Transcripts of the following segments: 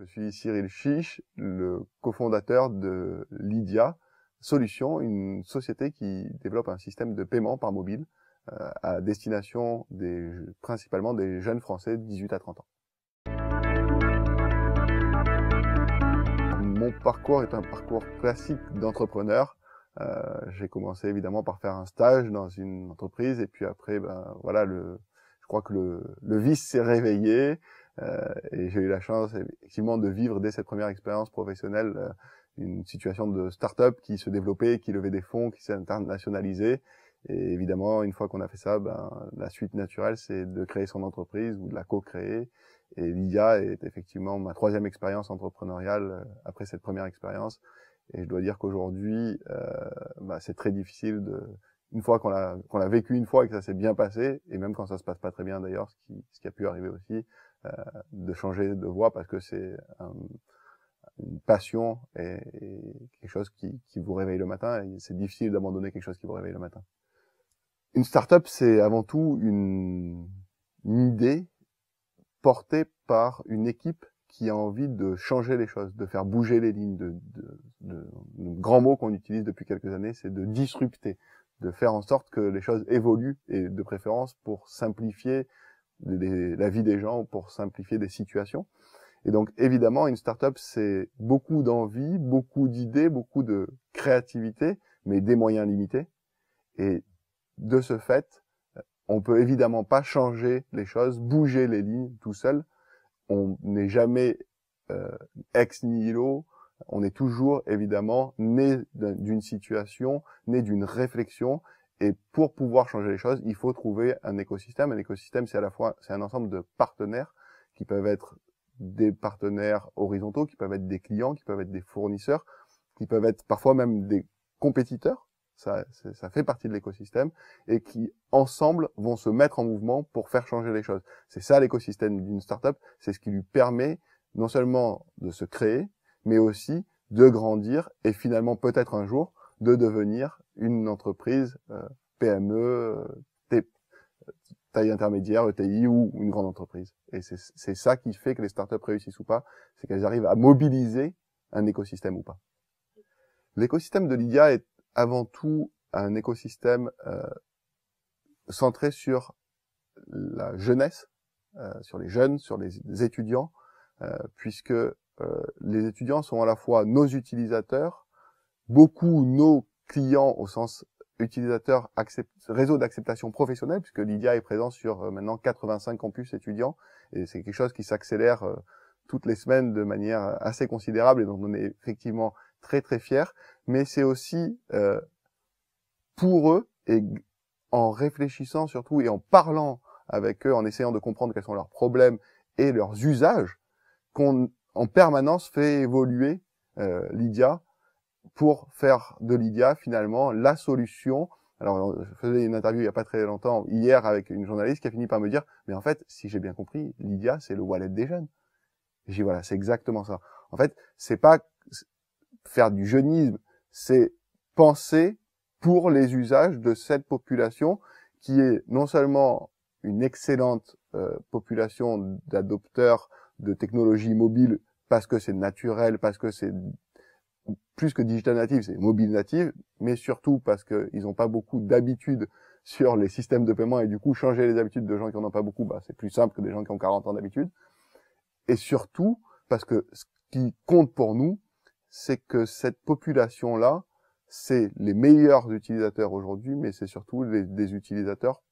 Je suis Cyril Chiche, le cofondateur de Lydia Solutions, une société qui développe un système de paiement par mobile euh, à destination des, principalement des jeunes Français de 18 à 30 ans. Mon parcours est un parcours classique d'entrepreneur. Euh, j'ai commencé évidemment par faire un stage dans une entreprise et puis après, ben, voilà, je crois que le, le vice s'est réveillé. Euh, et j'ai eu la chance effectivement de vivre dès cette première expérience professionnelle euh, une situation de start-up qui se développait, qui levait des fonds, qui s'est internationalisée. Et évidemment, une fois qu'on a fait ça, ben, la suite naturelle, c'est de créer son entreprise ou de la co-créer. Et l'IA est effectivement ma troisième expérience entrepreneuriale euh, après cette première expérience. Et je dois dire qu'aujourd'hui, ben, c'est très difficile de, une fois qu'on l'a qu'on vécu une fois et que ça s'est bien passé, et même quand ça se passe pas très bien d'ailleurs, ce qui, ce qui a pu arriver aussi, euh, de changer de voie parce que c'est une passion et, quelque chose qui, vous réveille le matin. Et c'est difficile d'abandonner quelque chose qui vous réveille le matin. Une start-up, c'est avant tout une, idée portée par une équipe qui a envie de changer les choses, de faire bouger les lignes. De, de, de, grand mot qu'on utilise depuis quelques années, c'est de disrupter, de faire en sorte que les choses évoluent et de préférence pour simplifier la vie des gens pour simplifier des situations. Et donc évidemment, une startup, c'est beaucoup d'envie, beaucoup d'idées, beaucoup de créativité, mais des moyens limités. Et de ce fait, on peut évidemment pas changer les choses, bouger les lignes tout seul. On n'est jamais euh, ex nihilo. On est toujours évidemment né d'une situation, né d'une réflexion, et pour pouvoir changer les choses, il faut trouver un écosystème. Un écosystème, c'est à la fois c'est un ensemble de partenaires qui peuvent être des partenaires horizontaux, qui peuvent être des clients, qui peuvent être des fournisseurs, qui peuvent être parfois même des compétiteurs. Ça, ça fait partie de l'écosystème et qui ensemble vont se mettre en mouvement pour faire changer les choses. C'est ça l'écosystème d'une startup. C'est ce qui lui permet non seulement de se créer, mais aussi de grandir et finalement peut-être un jour de devenir une entreprise euh, PME, euh, euh, taille intermédiaire, ETI ou une grande entreprise. Et c'est ça qui fait que les startups réussissent ou pas, c'est qu'elles arrivent à mobiliser un écosystème ou pas. L'écosystème de Lydia est avant tout un écosystème centré sur la jeunesse, sur les jeunes, sur les étudiants, puisque les étudiants sont à la fois nos utilisateurs, beaucoup nos clients au sens utilisateur réseau d'acceptation professionnelle, puisque Lydia est présent sur euh, maintenant 85 campus étudiants, et c'est quelque chose qui s'accélère euh, toutes les semaines de manière euh, assez considérable, et dont on est effectivement très très fiers, Mais c'est aussi pour eux, et en réfléchissant surtout, et en parlant avec eux, en essayant de comprendre quels sont leurs problèmes et leurs usages, qu'on en permanence fait évoluer Lydia pour faire de Lydia finalement la solution. Alors, je faisais une interview il n'y a pas très longtemps, hier, avec une journaliste qui a fini par me dire, mais en fait, si j'ai bien compris, Lydia, c'est le wallet des jeunes. J'ai dit, voilà, c'est exactement ça. En fait, c'est pas faire du jeunisme, c'est penser pour les usages de cette population qui est non seulement une excellente euh, population d'adopteurs de technologies mobiles parce que c'est naturel, parce que c'est plus que digital native, c'est mobile native, mais surtout parce qu'ils n'ont pas beaucoup d'habitude sur les systèmes de paiement et du coup changer les habitudes de gens qui n'en ont pas beaucoup, bah, c'est plus simple que des gens qui ont 40 ans d'habitude. Et surtout parce que ce qui compte pour nous, c'est que cette population-là, c'est les meilleurs utilisateurs aujourd'hui, mais c'est surtout des utilisateurs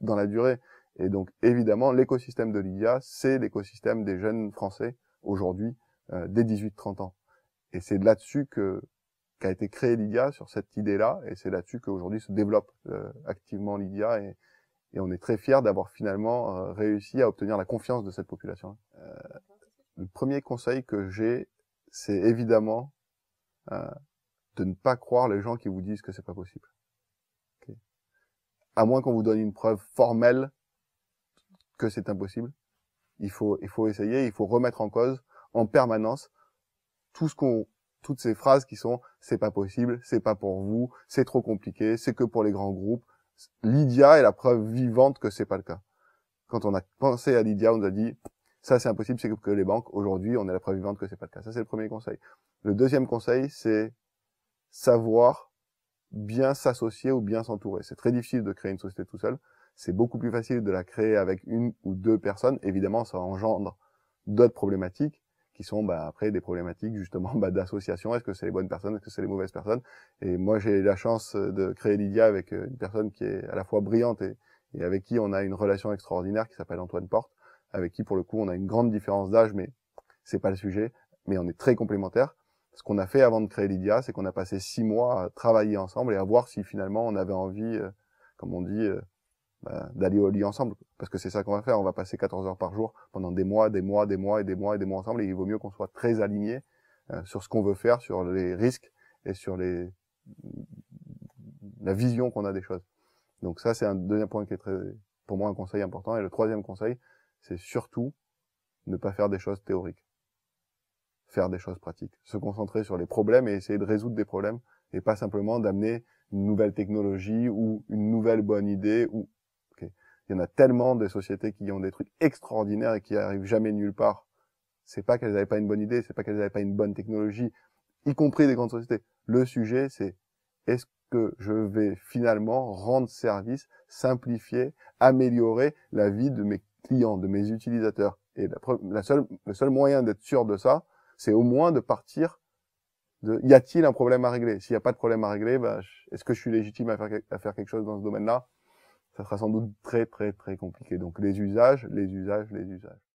dans la durée. Et donc évidemment, l'écosystème de Lydia, c'est l'écosystème des jeunes Français aujourd'hui, euh, dès 18-30 ans. Et c'est là-dessus que qu'a été créé Lydia sur cette idée-là, et c'est là-dessus qu'aujourd'hui se développe euh, activement Lydia, et, et, on est très fiers d'avoir finalement euh, réussi à obtenir la confiance de cette population. Euh, le premier conseil que j'ai, c'est évidemment euh, de ne pas croire les gens qui vous disent que c'est pas possible. À moins qu'on vous donne une preuve formelle que c'est impossible, il faut, il faut essayer, il faut remettre en cause en permanence tout ce qu'on toutes ces phrases qui sont c'est pas possible, c'est pas pour vous, c'est trop compliqué, c'est que pour les grands groupes. Lydia est la preuve vivante que c'est pas le cas. Quand on a pensé à Lydia, on nous a dit ça c'est impossible, c'est que les banques. Aujourd'hui, on est la preuve vivante que c'est pas le cas. Ça c'est le premier conseil. Le deuxième conseil, c'est savoir bien s'associer ou bien s'entourer. C'est très difficile de créer une société tout seul. C'est beaucoup plus facile de la créer avec une ou deux personnes. Évidemment, ça engendre d'autres problématiques, qui sont bah, après des problématiques justement bah, d'association. Est-ce que c'est les bonnes personnes Est-ce que c'est les mauvaises personnes Et moi, j'ai la chance euh, de créer Lydia avec euh, une personne qui est à la fois brillante et, et avec qui on a une relation extraordinaire qui s'appelle Antoine Porte, avec qui pour le coup on a une grande différence d'âge, mais c'est pas le sujet. Mais on est très complémentaires. Ce qu'on a fait avant de créer Lydia, c'est qu'on a passé six mois à travailler ensemble et à voir si finalement on avait envie, euh, comme on dit, euh, d'aller au lit ensemble, parce que c'est ça qu'on va faire. On va passer 14 heures par jour pendant des mois, des mois, des mois et des mois et des mois ensemble. Et il vaut mieux qu'on soit très aligné euh, sur ce qu'on veut faire, sur les risques et sur les la vision qu'on a des choses. Donc ça, c'est un deuxième point qui est très, pour moi, un conseil important. Et le troisième conseil, c'est surtout ne pas faire des choses théoriques, faire des choses pratiques, se concentrer sur les problèmes et essayer de résoudre des problèmes et pas simplement d'amener une nouvelle technologie ou une nouvelle bonne idée ou il y en a tellement des sociétés qui ont des trucs extraordinaires et qui arrivent jamais nulle part. C'est pas qu'elles n'avaient pas une bonne idée, c'est pas qu'elles n'avaient pas une bonne technologie, y compris des grandes sociétés. Le sujet, c'est est-ce que je vais finalement rendre service, simplifier, améliorer la vie de mes clients, de mes utilisateurs. Et la, seule, le seul moyen d'être sûr de ça, c'est au moins de partir de y a-t-il un problème à régler S'il n'y a pas de problème à régler, ben, est-ce que je suis légitime à faire quelque chose dans ce domaine-là ça sera sans doute très très très compliqué. Donc les usages, les usages, les usages.